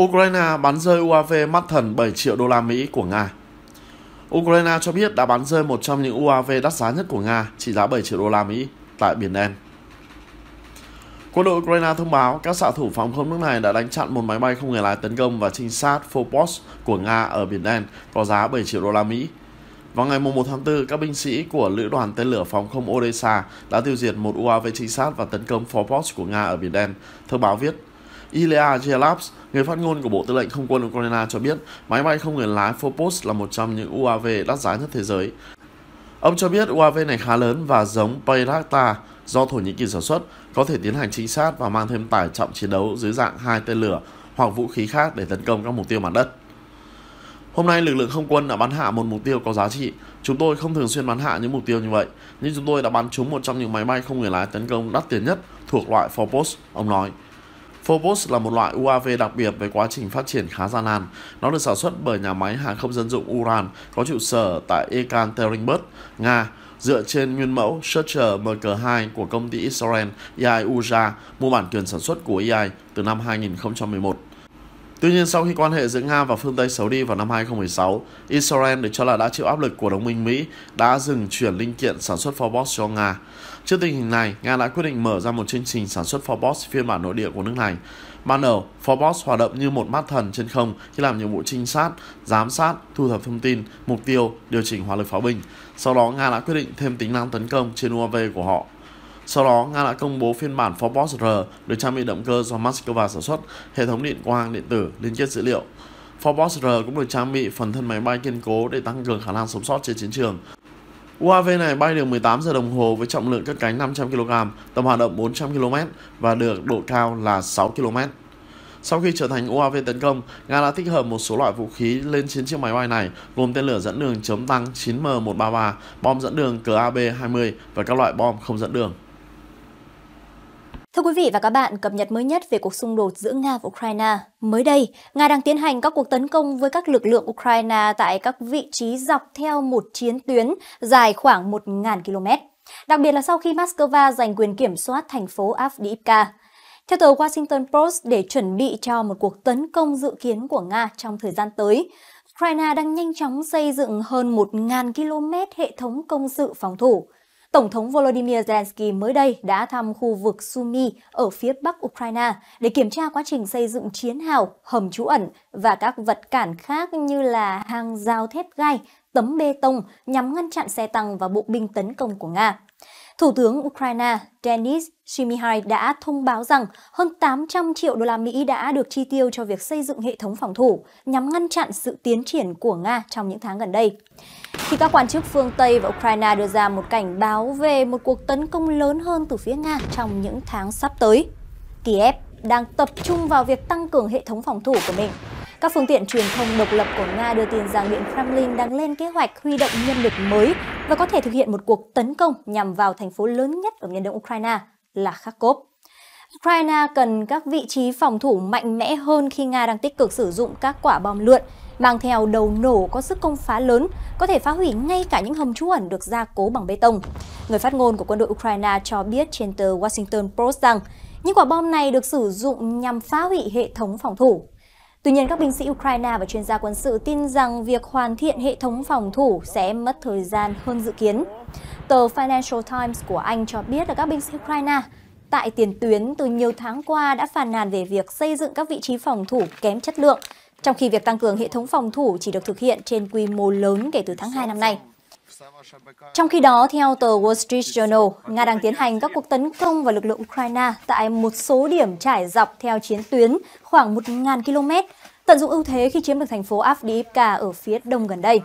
Ukraine bắn rơi UAV mắt thần 7 triệu đô la Mỹ của Nga. Ukraine cho biết đã bắn rơi một trong những UAV đắt giá nhất của Nga trị giá 7 triệu đô la Mỹ tại Biển Đen. Quân đội Ukraine thông báo các xạ thủ phòng không nước này đã đánh chặn một máy bay không người lái tấn công và trinh sát Phobos của Nga ở Biển Đen có giá 7 triệu đô la Mỹ. Vào ngày 1 tháng 4, các binh sĩ của Lữ đoàn Tên lửa Phòng không Odessa đã tiêu diệt một UAV trinh sát và tấn công Phobos của Nga ở Biển Đen, thông báo viết Ilya Yelabs, người phát ngôn của Bộ Tư lệnh Không quân Ukraine cho biết máy bay không người lái Phobos là một trong những UAV đắt giá nhất thế giới. Ông cho biết UAV này khá lớn và giống Bayraktar do Thổ Nhĩ Kỳ sản xuất, có thể tiến hành trinh sát và mang thêm tải trọng chiến đấu dưới dạng hai tên lửa hoặc vũ khí khác để tấn công các mục tiêu mặt đất. Hôm nay lực lượng không quân đã bắn hạ một mục tiêu có giá trị. Chúng tôi không thường xuyên bắn hạ những mục tiêu như vậy, nhưng chúng tôi đã bắn trúng một trong những máy bay không người lái tấn công đắt tiền nhất thuộc loại Forpost, ông nói. Phobos là một loại UAV đặc biệt với quá trình phát triển khá gian nan. Nó được sản xuất bởi nhà máy hàng không dân dụng Uran có trụ sở tại Ekaterinburg, Nga, dựa trên nguyên mẫu Searcher Mk2 của công ty Israel EI Uja mua bản quyền sản xuất của EI từ năm 2011. Tuy nhiên sau khi quan hệ giữa Nga và phương Tây xấu đi vào năm 2016, Israel được cho là đã chịu áp lực của đồng minh Mỹ đã dừng chuyển linh kiện sản xuất Forbos cho Nga. Trước tình hình này, Nga đã quyết định mở ra một chương trình sản xuất Forbos phiên bản nội địa của nước này. Ban đầu, Forbos hoạt động như một mắt thần trên không khi làm nhiệm vụ trinh sát, giám sát, thu thập thông tin, mục tiêu, điều chỉnh hỏa lực pháo binh. Sau đó, Nga đã quyết định thêm tính năng tấn công trên UAV của họ sau đó, Nga đã công bố phiên bản Forbos R được trang bị động cơ do Moscow sản xuất, hệ thống điện quang điện tử liên kết dữ liệu. Forbos R cũng được trang bị phần thân máy bay kiên cố để tăng cường khả năng sống sót trên chiến trường. UAV này bay được 18 giờ đồng hồ với trọng lượng cất cánh 500 kg, tầm hoạt động 400 km và được độ cao là 6 km. Sau khi trở thành UAV tấn công, Nga đã tích hợp một số loại vũ khí lên chiến chiếc máy bay này, gồm tên lửa dẫn đường chống tăng 9M133, bom dẫn đường CAB-20 và các loại bom không dẫn đường. Thưa quý vị và các bạn, cập nhật mới nhất về cuộc xung đột giữa Nga và Ukraine. Mới đây, Nga đang tiến hành các cuộc tấn công với các lực lượng Ukraine tại các vị trí dọc theo một chiến tuyến dài khoảng 1.000 km. Đặc biệt là sau khi Moscow giành quyền kiểm soát thành phố Avdiivka. Theo tờ Washington Post, để chuẩn bị cho một cuộc tấn công dự kiến của Nga trong thời gian tới, Ukraine đang nhanh chóng xây dựng hơn 1.000 km hệ thống công sự phòng thủ. Tổng thống Volodymyr Zelensky mới đây đã thăm khu vực Sumy ở phía bắc Ukraine để kiểm tra quá trình xây dựng chiến hào, hầm trú ẩn và các vật cản khác như là hàng rào thép gai, tấm bê tông nhằm ngăn chặn xe tăng và bộ binh tấn công của Nga. Thủ tướng Ukraine Denis Shmyhal đã thông báo rằng hơn 800 triệu đô la Mỹ đã được chi tiêu cho việc xây dựng hệ thống phòng thủ nhằm ngăn chặn sự tiến triển của Nga trong những tháng gần đây khi các quan chức phương Tây và Ukraine đưa ra một cảnh báo về một cuộc tấn công lớn hơn từ phía Nga trong những tháng sắp tới. Kiev đang tập trung vào việc tăng cường hệ thống phòng thủ của mình. Các phương tiện truyền thông độc lập của Nga đưa tin rằng Điện Kremlin đang lên kế hoạch huy động nhân lực mới và có thể thực hiện một cuộc tấn công nhằm vào thành phố lớn nhất ở miền đông Ukraine là Kharkov. Ukraine cần các vị trí phòng thủ mạnh mẽ hơn khi Nga đang tích cực sử dụng các quả bom lượn mang theo đầu nổ có sức công phá lớn, có thể phá hủy ngay cả những hầm trú ẩn được gia cố bằng bê tông. Người phát ngôn của quân đội Ukraine cho biết trên tờ Washington Post rằng những quả bom này được sử dụng nhằm phá hủy hệ thống phòng thủ. Tuy nhiên, các binh sĩ Ukraine và chuyên gia quân sự tin rằng việc hoàn thiện hệ thống phòng thủ sẽ mất thời gian hơn dự kiến. Tờ Financial Times của Anh cho biết là các binh sĩ Ukraine tại tiền tuyến từ nhiều tháng qua đã phàn nàn về việc xây dựng các vị trí phòng thủ kém chất lượng trong khi việc tăng cường hệ thống phòng thủ chỉ được thực hiện trên quy mô lớn kể từ tháng 2 năm nay. Trong khi đó, theo tờ Wall Street Journal, Nga đang tiến hành các cuộc tấn công vào lực lượng Ukraine tại một số điểm trải dọc theo chiến tuyến khoảng 1.000 km, tận dụng ưu thế khi chiếm được thành phố Avdiivka ở phía đông gần đây.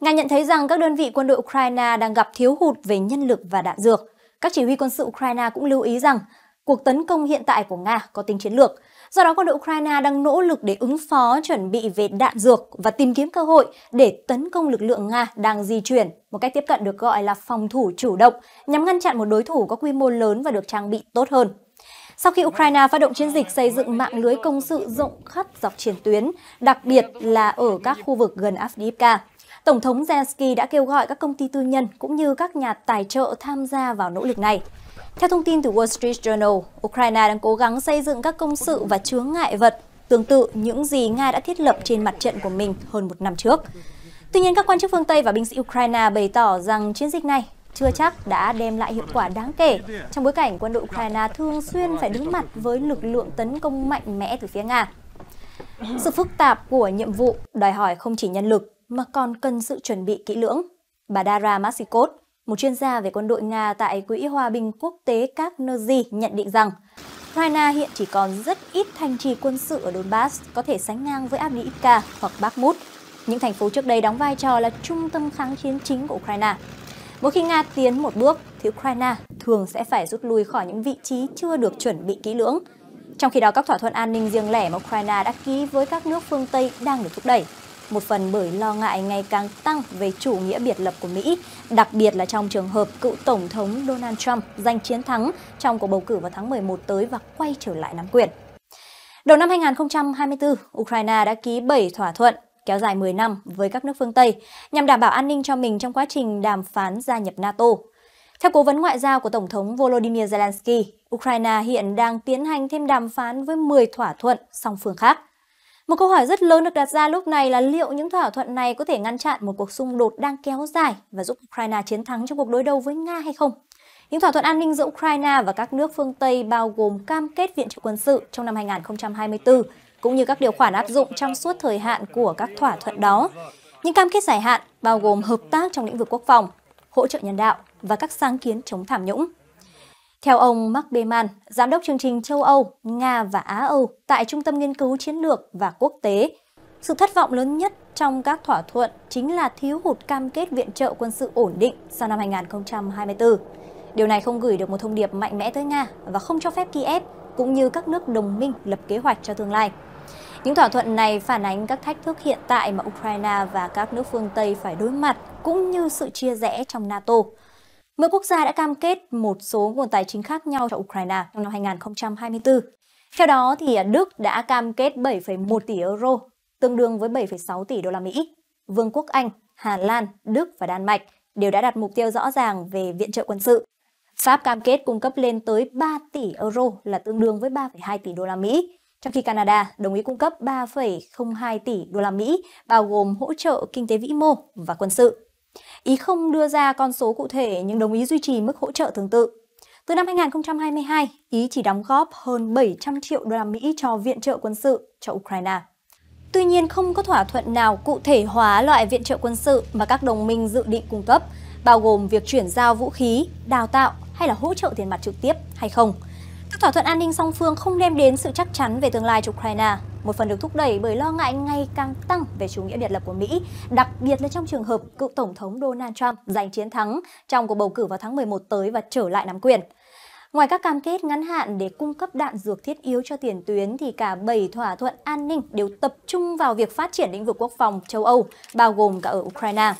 Nga nhận thấy rằng các đơn vị quân đội Ukraine đang gặp thiếu hụt về nhân lực và đạn dược. Các chỉ huy quân sự Ukraine cũng lưu ý rằng cuộc tấn công hiện tại của Nga có tính chiến lược. Do đó quân đội Ukraine đang nỗ lực để ứng phó chuẩn bị về đạn dược và tìm kiếm cơ hội để tấn công lực lượng Nga đang di chuyển, một cách tiếp cận được gọi là phòng thủ chủ động, nhằm ngăn chặn một đối thủ có quy mô lớn và được trang bị tốt hơn. Sau khi Ukraine phát động chiến dịch xây dựng mạng lưới công sự rộng khắp dọc chiến tuyến, đặc biệt là ở các khu vực gần Avdiivka, Tổng thống Zelensky đã kêu gọi các công ty tư nhân cũng như các nhà tài trợ tham gia vào nỗ lực này. Theo thông tin từ Wall Street Journal, Ukraine đang cố gắng xây dựng các công sự và chướng ngại vật tương tự những gì Nga đã thiết lập trên mặt trận của mình hơn một năm trước. Tuy nhiên, các quan chức phương Tây và binh sĩ Ukraine bày tỏ rằng chiến dịch này chưa chắc đã đem lại hiệu quả đáng kể trong bối cảnh quân đội Ukraine thường xuyên phải đối mặt với lực lượng tấn công mạnh mẽ từ phía Nga. Sự phức tạp của nhiệm vụ đòi hỏi không chỉ nhân lực mà còn cần sự chuẩn bị kỹ lưỡng. Bà Dara Masikot, một chuyên gia về quân đội Nga tại Quỹ Hòa bình Quốc tế Các Nerji nhận định rằng Ukraine hiện chỉ còn rất ít thành trì quân sự ở Donbass có thể sánh ngang với Avdiivka hoặc Bakhmut, những thành phố trước đây đóng vai trò là trung tâm kháng chiến chính của Ukraine. Mỗi khi Nga tiến một bước thì Ukraine thường sẽ phải rút lui khỏi những vị trí chưa được chuẩn bị kỹ lưỡng. Trong khi đó, các thỏa thuận an ninh riêng lẻ mà Ukraine đã ký với các nước phương Tây đang được thúc đẩy một phần bởi lo ngại ngày càng tăng về chủ nghĩa biệt lập của Mỹ, đặc biệt là trong trường hợp cựu Tổng thống Donald Trump giành chiến thắng trong cuộc bầu cử vào tháng 11 tới và quay trở lại nắm quyền. Đầu năm 2024, Ukraine đã ký 7 thỏa thuận kéo dài 10 năm với các nước phương Tây nhằm đảm bảo an ninh cho mình trong quá trình đàm phán gia nhập NATO. Theo cố vấn ngoại giao của Tổng thống Volodymyr Zelensky, Ukraine hiện đang tiến hành thêm đàm phán với 10 thỏa thuận song phương khác. Một câu hỏi rất lớn được đặt ra lúc này là liệu những thỏa thuận này có thể ngăn chặn một cuộc xung đột đang kéo dài và giúp Ukraine chiến thắng trong cuộc đối đầu với Nga hay không? Những thỏa thuận an ninh giữa Ukraine và các nước phương Tây bao gồm cam kết viện trợ quân sự trong năm 2024, cũng như các điều khoản áp dụng trong suốt thời hạn của các thỏa thuận đó. Những cam kết dài hạn bao gồm hợp tác trong lĩnh vực quốc phòng, hỗ trợ nhân đạo và các sáng kiến chống tham nhũng. Theo ông Mark Beman, giám đốc chương trình châu Âu, Nga và Á Âu tại Trung tâm Nghiên cứu Chiến lược và Quốc tế, sự thất vọng lớn nhất trong các thỏa thuận chính là thiếu hụt cam kết viện trợ quân sự ổn định sau năm 2024. Điều này không gửi được một thông điệp mạnh mẽ tới Nga và không cho phép Kiev cũng như các nước đồng minh lập kế hoạch cho tương lai. Những thỏa thuận này phản ánh các thách thức hiện tại mà Ukraine và các nước phương Tây phải đối mặt cũng như sự chia rẽ trong NATO, Mỗi quốc gia đã cam kết một số nguồn tài chính khác nhau cho Ukraine trong năm 2024. Theo đó, thì Đức đã cam kết 7,1 tỷ euro, tương đương với 7,6 tỷ đô la Mỹ. Vương quốc Anh, Hà Lan, Đức và Đan Mạch đều đã đặt mục tiêu rõ ràng về viện trợ quân sự. Pháp cam kết cung cấp lên tới 3 tỷ euro là tương đương với 3,2 tỷ đô la Mỹ, trong khi Canada đồng ý cung cấp 3,02 tỷ đô la Mỹ bao gồm hỗ trợ kinh tế vĩ mô và quân sự. Ý không đưa ra con số cụ thể nhưng đồng ý duy trì mức hỗ trợ tương tự. Từ năm 2022, Ý chỉ đóng góp hơn 700 triệu đô la Mỹ cho viện trợ quân sự cho Ukraine. Tuy nhiên, không có thỏa thuận nào cụ thể hóa loại viện trợ quân sự mà các đồng minh dự định cung cấp, bao gồm việc chuyển giao vũ khí, đào tạo hay là hỗ trợ tiền mặt trực tiếp hay không – Thỏa thuận an ninh song phương không đem đến sự chắc chắn về tương lai cho Ukraine, một phần được thúc đẩy bởi lo ngại ngày càng tăng về chủ nghĩa biệt lập của Mỹ, đặc biệt là trong trường hợp cựu Tổng thống Donald Trump giành chiến thắng trong cuộc bầu cử vào tháng 11 tới và trở lại nắm quyền. Ngoài các cam kết ngắn hạn để cung cấp đạn dược thiết yếu cho tiền tuyến thì cả 7 thỏa thuận an ninh đều tập trung vào việc phát triển lĩnh vực quốc phòng châu Âu, bao gồm cả ở Ukraine.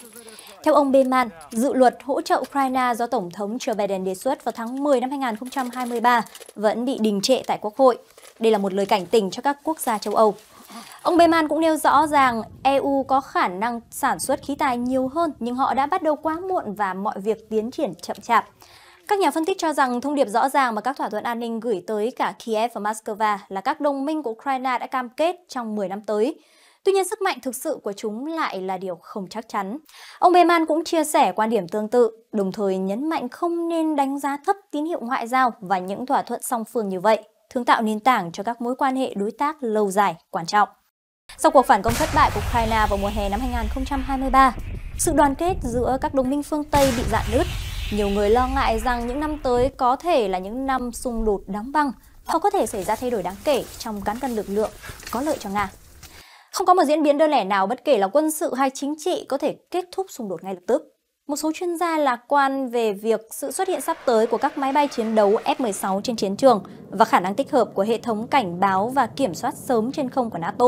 Theo ông Beman, dự luật hỗ trợ Ukraine do Tổng thống Joe Biden đề xuất vào tháng 10 năm 2023 vẫn bị đình trệ tại Quốc hội. Đây là một lời cảnh tỉnh cho các quốc gia châu Âu. Ông Beman cũng nêu rõ rằng EU có khả năng sản xuất khí tài nhiều hơn nhưng họ đã bắt đầu quá muộn và mọi việc tiến triển chậm chạp. Các nhà phân tích cho rằng thông điệp rõ ràng mà các thỏa thuận an ninh gửi tới cả Kiev và Moscow là các đồng minh của Ukraine đã cam kết trong 10 năm tới. Tuy nhiên sức mạnh thực sự của chúng lại là điều không chắc chắn. Ông Beman cũng chia sẻ quan điểm tương tự, đồng thời nhấn mạnh không nên đánh giá thấp tín hiệu ngoại giao và những thỏa thuận song phương như vậy, thường tạo nền tảng cho các mối quan hệ đối tác lâu dài quan trọng. Sau cuộc phản công thất bại của Ukraine vào mùa hè năm 2023, sự đoàn kết giữa các đồng minh phương Tây bị dạn nứt. Nhiều người lo ngại rằng những năm tới có thể là những năm xung đột đóng băng, hoặc có thể xảy ra thay đổi đáng kể trong cán cân lực lượng có lợi cho Nga. Không có một diễn biến đơn lẻ nào bất kể là quân sự hay chính trị có thể kết thúc xung đột ngay lập tức. Một số chuyên gia lạc quan về việc sự xuất hiện sắp tới của các máy bay chiến đấu F-16 trên chiến trường và khả năng tích hợp của hệ thống cảnh báo và kiểm soát sớm trên không của NATO.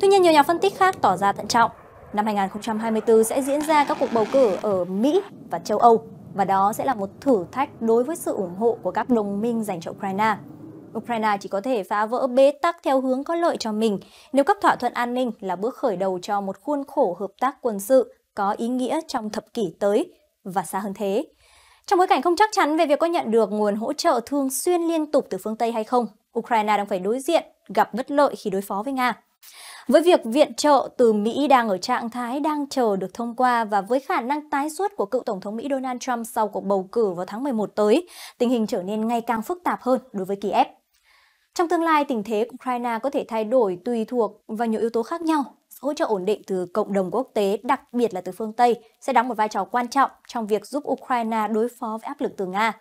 Tuy nhiên, nhiều nhà phân tích khác tỏ ra thận trọng. Năm 2024 sẽ diễn ra các cuộc bầu cử ở Mỹ và châu Âu, và đó sẽ là một thử thách đối với sự ủng hộ của các đồng minh dành cho Ukraine. Ukraine chỉ có thể phá vỡ bế tắc theo hướng có lợi cho mình nếu các thỏa thuận an ninh là bước khởi đầu cho một khuôn khổ hợp tác quân sự có ý nghĩa trong thập kỷ tới và xa hơn thế. Trong bối cảnh không chắc chắn về việc có nhận được nguồn hỗ trợ thường xuyên liên tục từ phương Tây hay không, Ukraine đang phải đối diện gặp bất lợi khi đối phó với Nga. Với việc viện trợ từ Mỹ đang ở trạng thái đang chờ được thông qua và với khả năng tái xuất của cựu Tổng thống Mỹ Donald Trump sau cuộc bầu cử vào tháng 11 tới, tình hình trở nên ngày càng phức tạp hơn đối với Kiev. Trong tương lai, tình thế của Ukraine có thể thay đổi tùy thuộc vào nhiều yếu tố khác nhau. Hỗ trợ ổn định từ cộng đồng quốc tế, đặc biệt là từ phương Tây, sẽ đóng một vai trò quan trọng trong việc giúp Ukraine đối phó với áp lực từ Nga.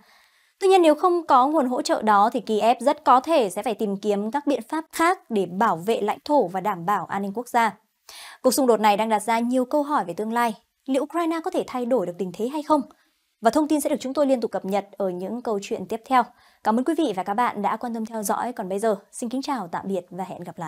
Tuy nhiên, nếu không có nguồn hỗ trợ đó thì Kiev rất có thể sẽ phải tìm kiếm các biện pháp khác để bảo vệ lãnh thổ và đảm bảo an ninh quốc gia. Cuộc xung đột này đang đặt ra nhiều câu hỏi về tương lai. Liệu Ukraine có thể thay đổi được tình thế hay không? Và thông tin sẽ được chúng tôi liên tục cập nhật ở những câu chuyện tiếp theo. Cảm ơn quý vị và các bạn đã quan tâm theo dõi. Còn bây giờ, xin kính chào, tạm biệt và hẹn gặp lại.